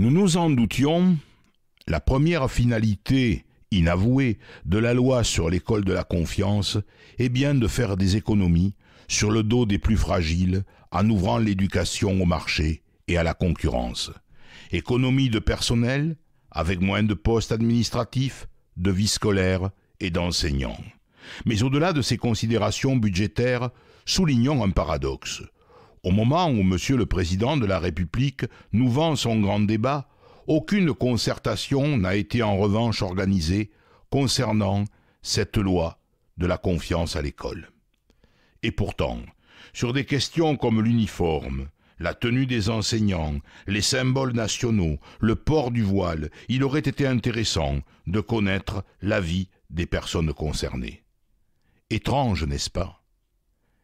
Nous nous en doutions, la première finalité inavouée de la loi sur l'école de la confiance est bien de faire des économies sur le dos des plus fragiles en ouvrant l'éducation au marché et à la concurrence. Économie de personnel, avec moins de postes administratifs, de vie scolaire et d'enseignants. Mais au-delà de ces considérations budgétaires, soulignons un paradoxe. Au moment où M. le Président de la République nous vend son grand débat, aucune concertation n'a été en revanche organisée concernant cette loi de la confiance à l'école. Et pourtant, sur des questions comme l'uniforme, la tenue des enseignants, les symboles nationaux, le port du voile, il aurait été intéressant de connaître l'avis des personnes concernées. Étrange, n'est-ce pas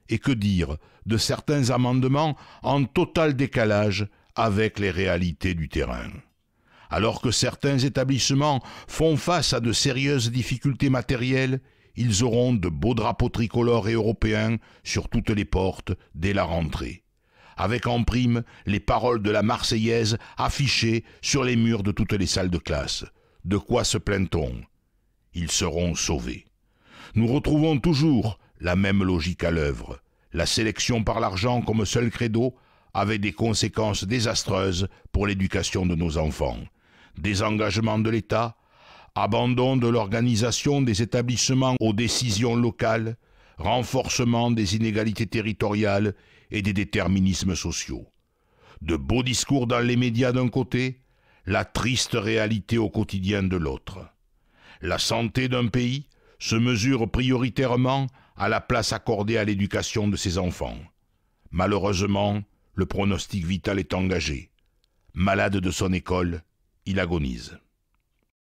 et que dire de certains amendements en total décalage avec les réalités du terrain. Alors que certains établissements font face à de sérieuses difficultés matérielles, ils auront de beaux drapeaux tricolores et européens sur toutes les portes dès la rentrée, avec en prime les paroles de la Marseillaise affichées sur les murs de toutes les salles de classe. De quoi se plaint-on Ils seront sauvés. Nous retrouvons toujours la même logique à l'œuvre la sélection par l'argent comme seul credo avait des conséquences désastreuses pour l'éducation de nos enfants. Désengagement de l'État, abandon de l'organisation des établissements aux décisions locales, renforcement des inégalités territoriales et des déterminismes sociaux. De beaux discours dans les médias d'un côté, la triste réalité au quotidien de l'autre. La santé d'un pays se mesure prioritairement à la place accordée à l'éducation de ses enfants. Malheureusement, le pronostic vital est engagé. Malade de son école, il agonise.